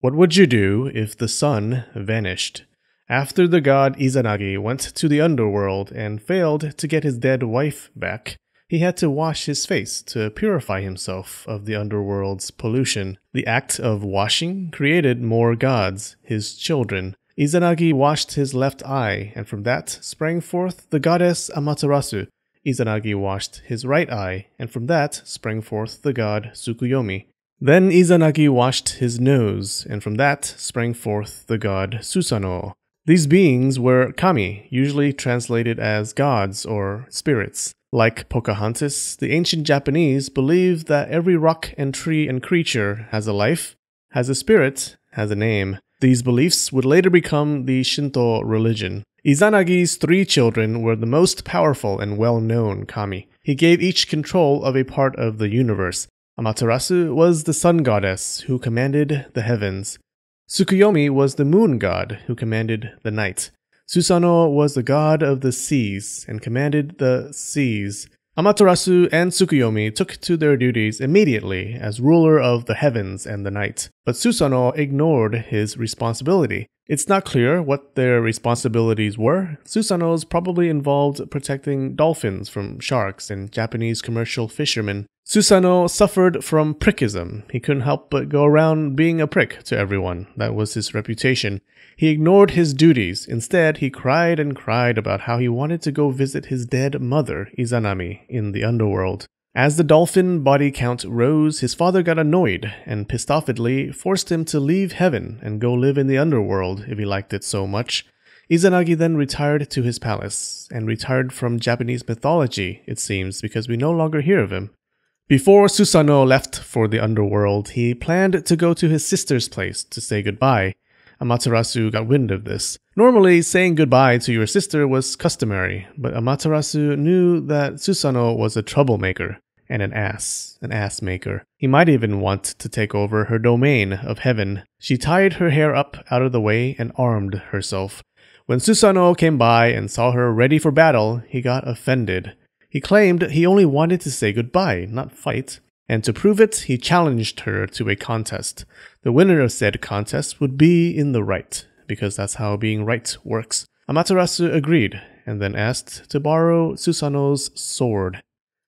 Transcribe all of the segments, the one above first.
What would you do if the sun vanished? After the god Izanagi went to the underworld and failed to get his dead wife back, he had to wash his face to purify himself of the underworld's pollution. The act of washing created more gods, his children. Izanagi washed his left eye, and from that sprang forth the goddess Amaterasu. Izanagi washed his right eye, and from that sprang forth the god Tsukuyomi. Then Izanagi washed his nose, and from that sprang forth the god Susanoo. These beings were kami, usually translated as gods or spirits. Like Pocahontas, the ancient Japanese believed that every rock and tree and creature has a life, has a spirit, has a name. These beliefs would later become the Shinto religion. Izanagi's three children were the most powerful and well known kami. He gave each control of a part of the universe. Amaterasu was the sun goddess who commanded the heavens. Tsukuyomi was the moon god who commanded the night. Susano was the god of the seas and commanded the seas. Amaterasu and Tsukuyomi took to their duties immediately as ruler of the heavens and the night, but Susano ignored his responsibility it's not clear what their responsibilities were. Susanos probably involved protecting dolphins from sharks and Japanese commercial fishermen. Susano suffered from prickism. He couldn't help but go around being a prick to everyone. That was his reputation. He ignored his duties. Instead, he cried and cried about how he wanted to go visit his dead mother, Izanami, in the underworld. As the dolphin body count rose, his father got annoyed and pissed offedly forced him to leave heaven and go live in the underworld if he liked it so much. Izanagi then retired to his palace, and retired from Japanese mythology, it seems, because we no longer hear of him. Before Susanoo left for the underworld, he planned to go to his sister's place to say goodbye. Amaterasu got wind of this. Normally, saying goodbye to your sister was customary, but Amaterasu knew that Susanoo was a troublemaker and an ass, an ass maker. He might even want to take over her domain of heaven. She tied her hair up out of the way and armed herself. When Susanoo came by and saw her ready for battle, he got offended. He claimed he only wanted to say goodbye, not fight, and to prove it, he challenged her to a contest. The winner of said contest would be in the right, because that's how being right works. Amaterasu agreed, and then asked to borrow Susanoo's sword.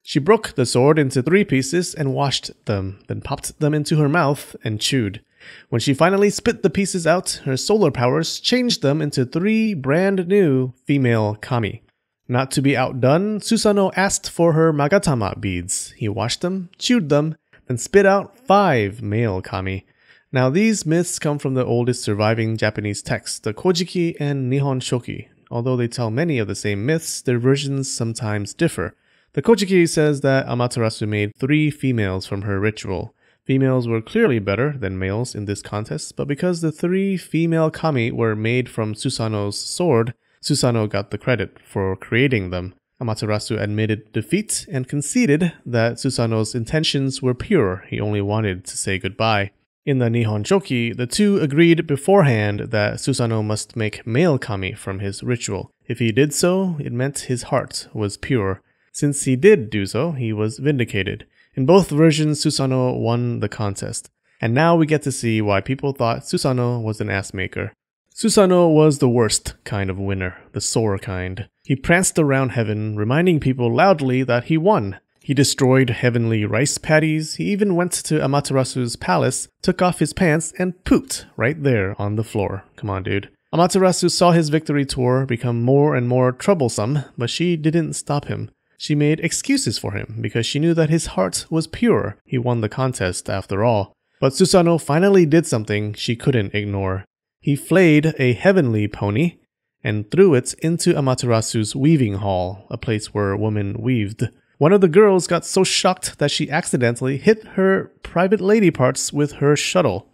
She broke the sword into three pieces and washed them, then popped them into her mouth and chewed. When she finally spit the pieces out, her solar powers changed them into three brand new female kami. Not to be outdone, Susano asked for her magatama beads. He washed them, chewed them, then spit out five male kami. Now these myths come from the oldest surviving Japanese texts, the Kojiki and Nihon Shoki. Although they tell many of the same myths, their versions sometimes differ. The Kojiki says that Amaterasu made three females from her ritual. Females were clearly better than males in this contest, but because the three female kami were made from Susano's sword, Susano got the credit for creating them. Amaterasu admitted defeat and conceded that Susano's intentions were pure, he only wanted to say goodbye. In the Nihon Shoki, the two agreed beforehand that Susano must make male kami from his ritual. If he did so, it meant his heart was pure. Since he did do so, he was vindicated. In both versions, Susano won the contest. And now we get to see why people thought Susano was an ass maker. Susano was the worst kind of winner, the sore kind. He pranced around heaven, reminding people loudly that he won. He destroyed heavenly rice paddies, he even went to Amaterasu's palace, took off his pants, and pooped right there on the floor. Come on, dude. Amaterasu saw his victory tour become more and more troublesome, but she didn't stop him. She made excuses for him because she knew that his heart was pure. He won the contest after all. But Susano finally did something she couldn't ignore. He flayed a heavenly pony and threw it into Amaterasu's weaving hall, a place where women weaved. One of the girls got so shocked that she accidentally hit her private lady parts with her shuttle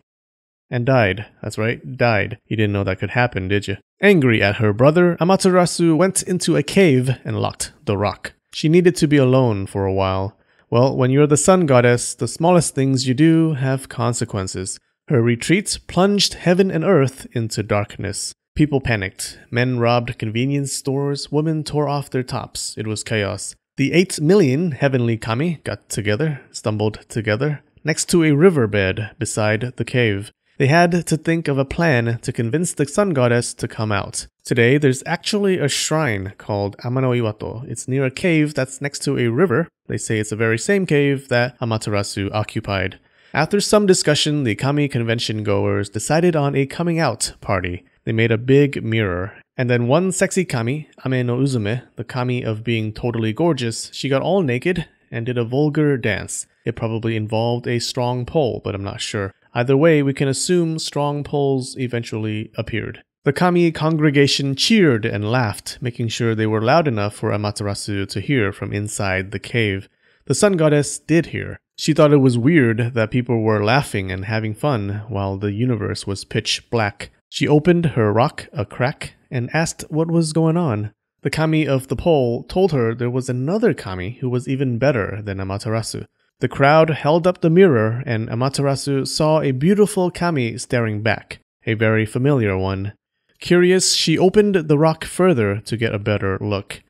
and died. That's right, died. You didn't know that could happen, did you? Angry at her brother, Amaterasu went into a cave and locked the rock. She needed to be alone for a while. Well, when you're the sun goddess, the smallest things you do have consequences. Her retreat plunged heaven and earth into darkness. People panicked. Men robbed convenience stores. Women tore off their tops. It was chaos. The eight million heavenly kami got together, stumbled together, next to a riverbed beside the cave. They had to think of a plan to convince the sun goddess to come out. Today, there's actually a shrine called Amano Iwato. It's near a cave that's next to a river. They say it's the very same cave that Amaterasu occupied. After some discussion, the kami convention goers decided on a coming out party. They made a big mirror. And then one sexy kami, Ame no Uzume, the kami of being totally gorgeous, she got all naked and did a vulgar dance. It probably involved a strong pole, but I'm not sure. Either way, we can assume strong poles eventually appeared. The kami congregation cheered and laughed, making sure they were loud enough for Amaterasu to hear from inside the cave. The sun goddess did hear. She thought it was weird that people were laughing and having fun while the universe was pitch black. She opened her rock a crack and asked what was going on. The kami of the pole told her there was another kami who was even better than Amaterasu. The crowd held up the mirror, and Amaterasu saw a beautiful kami staring back, a very familiar one. Curious, she opened the rock further to get a better look.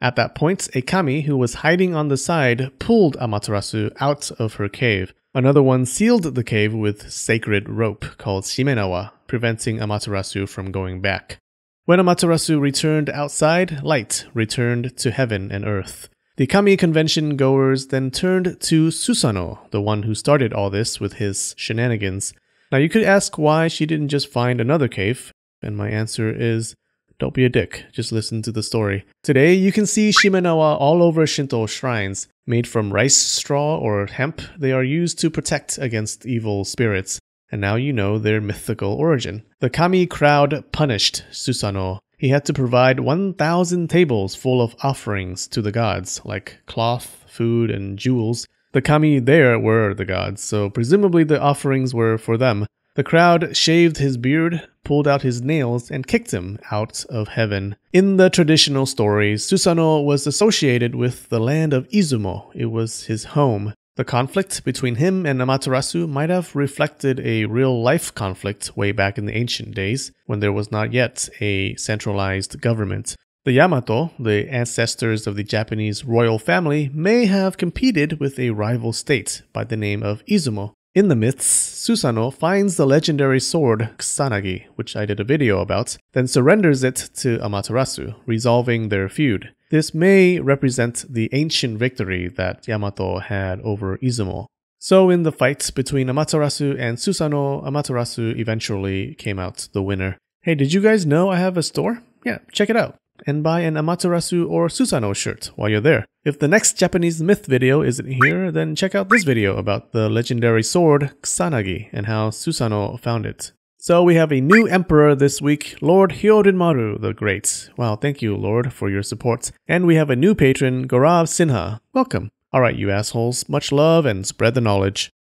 At that point, a kami who was hiding on the side pulled Amaterasu out of her cave. Another one sealed the cave with sacred rope called shimenawa, preventing Amaterasu from going back. When Amaterasu returned outside, light returned to heaven and earth. The kami Convention goers then turned to Susano, the one who started all this with his shenanigans. Now, you could ask why she didn't just find another cave, and my answer is don't be a dick, just listen to the story. Today, you can see Shimenawa all over Shinto shrines. Made from rice straw or hemp, they are used to protect against evil spirits, and now you know their mythical origin. The kami crowd punished Susano he had to provide 1,000 tables full of offerings to the gods, like cloth, food, and jewels. The kami there were the gods, so presumably the offerings were for them. The crowd shaved his beard, pulled out his nails, and kicked him out of heaven. In the traditional stories, Susano was associated with the land of Izumo. It was his home. The conflict between him and Amaterasu might have reflected a real life conflict way back in the ancient days when there was not yet a centralized government. The Yamato, the ancestors of the Japanese royal family, may have competed with a rival state by the name of Izumo. In the myths, Susano finds the legendary sword Kusanagi, which I did a video about, then surrenders it to Amaterasu, resolving their feud. This may represent the ancient victory that Yamato had over Izumo. So in the fights between Amaterasu and Susanoo, Amaterasu eventually came out the winner. Hey, did you guys know I have a store? Yeah, check it out. And buy an Amaterasu or Susanoo shirt while you're there. If the next Japanese myth video isn't here, then check out this video about the legendary sword Kusanagi and how Susanoo found it. So we have a new emperor this week, Lord Maru the Great. Well, thank you, Lord, for your support. And we have a new patron, Gaurav Sinha. Welcome. Alright, you assholes, much love and spread the knowledge.